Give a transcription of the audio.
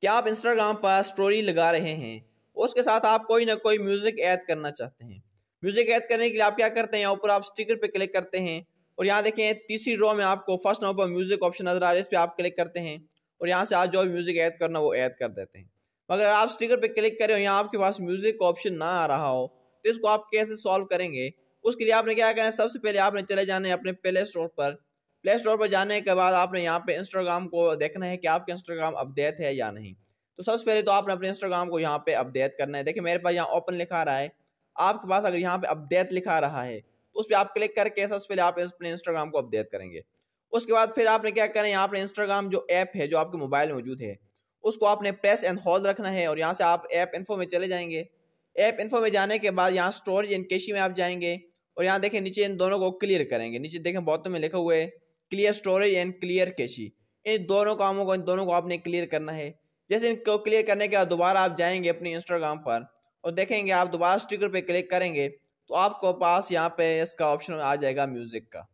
क्या आप इंस्टाग्राम पर स्टोरी लगा रहे हैं उसके साथ आप कोई ना कोई म्यूज़िक ऐड करना चाहते हैं म्यूज़िक ऐड करने के लिए आप क्या करते हैं ऊपर आप स्टिकर पे क्लिक करते हैं और यहाँ देखें तीसरी रो में आपको फर्स्ट नंबर पर म्यूज़िक ऑप्शन नज़र आ रहा है इस पर आप क्लिक करते हैं और यहाँ से आप जो भी म्यूज़िक ऐड करना वो ऐड कर देते हैं मगर आप स्टिकर पर क्लिक करें और यहाँ आपके पास म्यूज़िक का ऑप्शन ना आ रहा हो तो इसको आप कैसे सॉल्व करेंगे उसके लिए आपने क्या करना है सबसे पहले आपने चले जाने अपने प्ले स्टोर पर प्ले स्टोर पर जाने के बाद आपने यहाँ पे इंस्टाग्राम को देखना है कि आपके इंस्टाग्राम अपडेट है या नहीं तो सबसे पहले तो आपने अपने इंस्टाग्राम को यहाँ पे अपडेट करना है देखिए मेरे पास यहाँ ओपन लिखा रहा है आपके पास अगर यहाँ पे अपडेट लिखा रहा है तो उस पर आप क्लिक करके सबसे पहले आप अपने इंस्टाग्राम को अपडेट करेंगे उसके बाद फिर आपने क्या करें यहाँ अपने इंस्टाग्राम जो ऐप है जो आपके मोबाइल में मौजूद है उसको आपने प्रेस एंड होल्ड रखना है और यहाँ से आप ऐप इन्फो में चले जाएंगे ऐप इन्फो में जाने के बाद यहाँ स्टोरेज इनकेशी में आप जाएंगे और यहाँ देखें नीचे इन दोनों को क्लियर करेंगे नीचे देखें बॉटम में लिखा हुआ है clear storage and clear cache इन दोनों कामों को इन दोनों को आपने क्लियर करना है जैसे इनको क्लियर करने के बाद दोबारा आप जाएंगे अपने इंस्टाग्राम पर और देखेंगे आप दोबारा स्टिकर पे क्लिक करेंगे तो आपको पास यहाँ पे इसका ऑप्शन आ जाएगा म्यूज़िक का